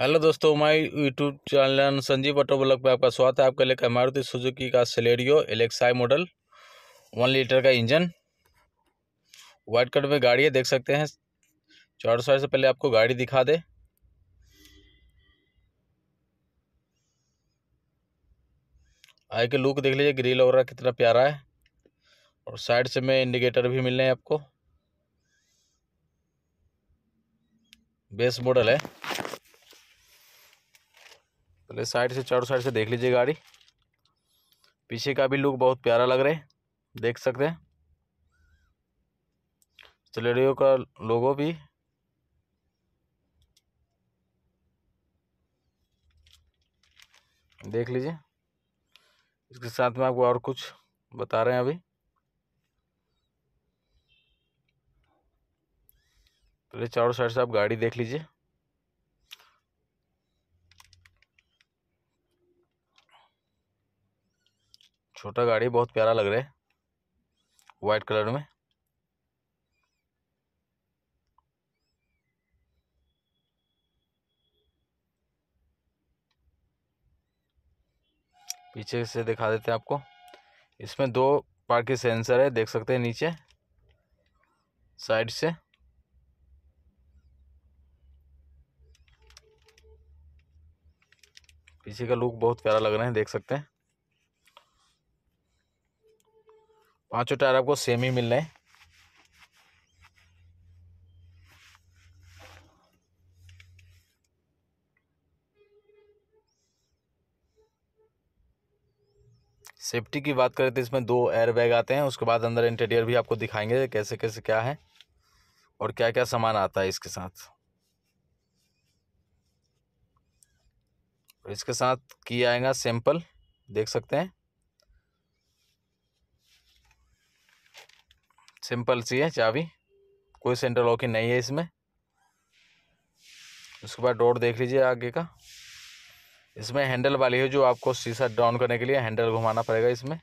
hello दोस्तों my YouTube channel Sanjeev auto blog पे आपका स्वागत है आपके लेकर मारुति सुजुकी का Celerio LXI model one litre का इंजन वाइट कलर में गाड़ी है देख सकते हैं चार सौ से पहले आपको गाड़ी दिखा दे आई के लुक देख लीजिए ग्रिल वगैरह कितना प्यारा है और साइड से में इंडिकेटर भी मिल रहे हैं आपको बेस मॉडल है पहले साइड से चारों साइड से देख लीजिए गाड़ी पीछे का भी लुक बहुत प्यारा लग रहा है देख सकते हैं स्लेडियो का लोगो भी देख लीजिए इसके साथ में आपको और कुछ बता रहे हैं अभी पहले चारों साइड से आप गाड़ी देख लीजिए छोटा गाड़ी बहुत प्यारा लग रहा है वाइट कलर में पीछे से दिखा देते हैं आपको इसमें दो पार्ट के सेंसर है देख सकते हैं नीचे साइड से पीछे का लुक बहुत प्यारा लग रहा है देख सकते हैं पांचों टायर आपको सेम ही मिल रहे हैं सेफ्टी की बात करें तो इसमें दो एयर बैग आते हैं उसके बाद अंदर इंटीरियर भी आपको दिखाएंगे कैसे कैसे क्या है और क्या क्या सामान आता है इसके साथ और इसके साथ की आएगा सैंपल देख सकते हैं सिंपल सी है चाबी कोई सेंटर लॉकिंग नहीं है इसमें उसके बाद डोर देख लीजिए आगे का इसमें हैंडल वाली है जो आपको शीशा डाउन करने के लिए हैंडल घुमाना पड़ेगा इसमें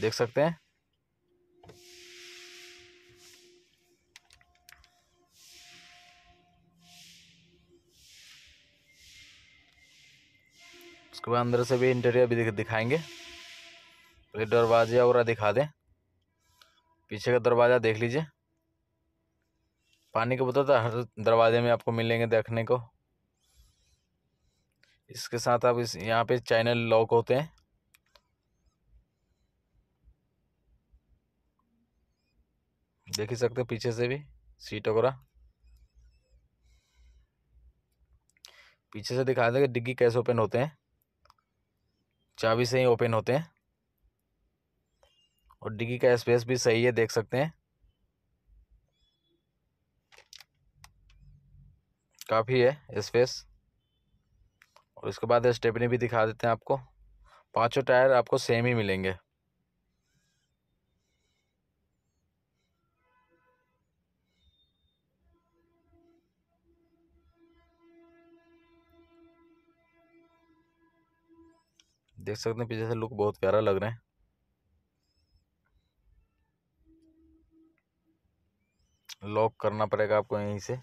देख सकते हैं उसके बाद अंदर से भी इंटीरियर भी दिखाएंगे तो दरवाजे और दिखा दें पीछे का दरवाज़ा देख लीजिए पानी तो हर दरवाजे में आपको मिलेंगे देखने को इसके साथ आप इस यहाँ पे चैनल लॉक होते हैं देख ही सकते पीछे से भी सीट वगैरह पीछे से दिखा देंगे डिग्गी कैसे ओपन होते हैं चाबी से ही ओपन होते हैं और डिगी का स्पेस भी सही है देख सकते हैं काफ़ी है स्पेस और इसके बाद स्टेपनी भी दिखा देते हैं आपको पांचों टायर आपको सेम ही मिलेंगे देख सकते हैं पीछे से लुक बहुत प्यारा लग रहा है लॉक करना पड़ेगा आपको यहीं से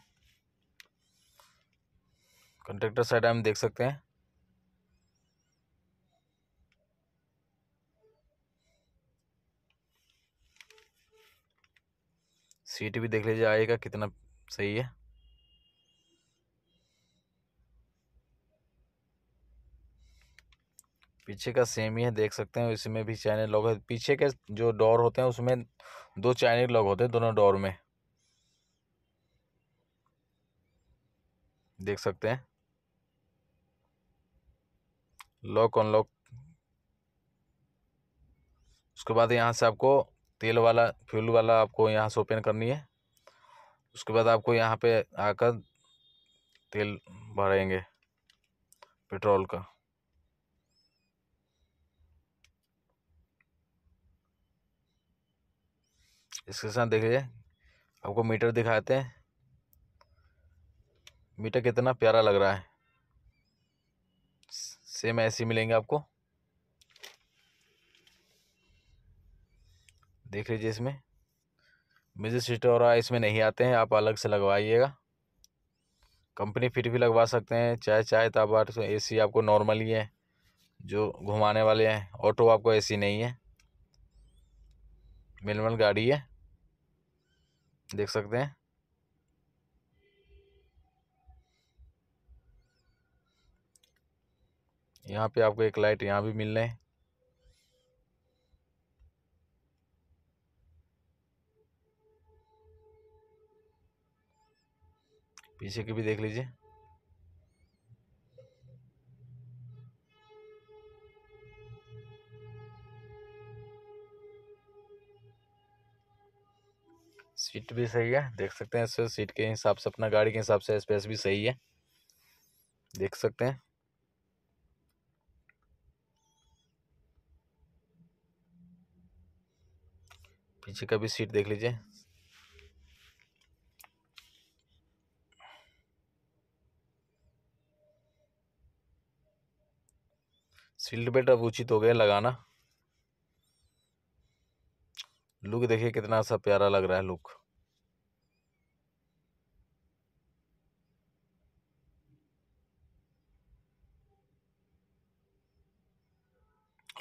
कंट्रेक्टर साइड हम देख सकते हैं सीट भी देख लीजिए आएगा कितना सही है पीछे का सेम ही है देख सकते हैं इसमें भी चाइनीज लॉक है पीछे के जो डोर होते हैं उसमें दो चाइनीज लॉक होते हैं दोनों डोर में देख सकते हैं लॉक अनलॉक उसके बाद यहाँ से आपको तेल वाला फ्यूल वाला आपको यहाँ से ओपन करनी है उसके बाद आपको यहाँ पे आकर तेल भरेंगे पेट्रोल का इसके साथ देखिए आपको मीटर दिखाते हैं मीटर कितना प्यारा लग रहा है सेम ऐसे मिलेंगे आपको देख लीजिए इसमें म्यूजिक सिस्टम और इसमें नहीं आते हैं आप अलग से लगवाइएगा कंपनी फिट भी लगवा सकते हैं चाहे चाहे तो आप तो ए सी आपको नॉर्मल ही है जो घुमाने वाले हैं ऑटो आपको ए सी नहीं है मिनिमल गाड़ी है देख सकते हैं यहाँ पे आपको एक लाइट यहाँ भी मिलने है पीछे की भी देख लीजिए सीट भी सही है देख सकते हैं सीट के हिसाब से अपना गाड़ी के हिसाब से स्पेस भी सही है देख सकते हैं पीछे का भी सीट देख लीजिए सील्ड बेल्ट अब उचित हो गया लगाना लुक देखिए कितना सा प्यारा लग रहा है लुक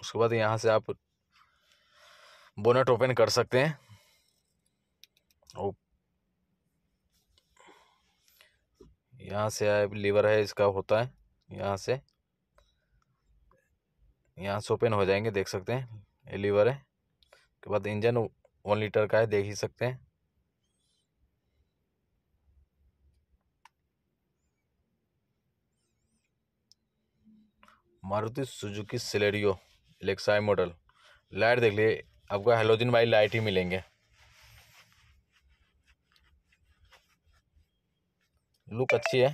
उसके बाद यहाँ से आप बोनट ओपन कर सकते हैं ओ यहाँ से लीवर है इसका होता है यहाँ से यहाँ से ओपन हो जाएंगे देख सकते हैं ये लीवर है उसके बाद इंजन वन लीटर का है देख ही सकते हैं Maruti Suzuki Celerio LXI model light देख लिए आपको हेलोजिन वाली लाइट ही मिलेंगे लुक अच्छी है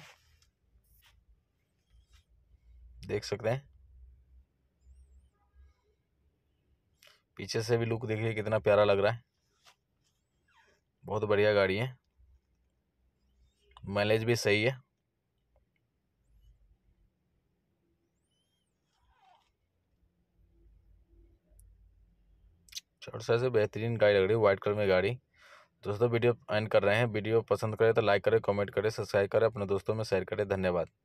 देख सकते हैं पीछे से भी लुक देखिए कितना प्यारा लग रहा है बहुत बढ़िया गाड़ी है माइलेज भी सही है सौ से बेहतरीन गाड़ी लग रही है व्हाइट कलर में गाड़ी दोस्तों वीडियो एंड कर रहे हैं वीडियो पसंद करें तो लाइक करें कमेंट करें सब्सक्राइब करें अपने दोस्तों में शेयर करें धन्यवाद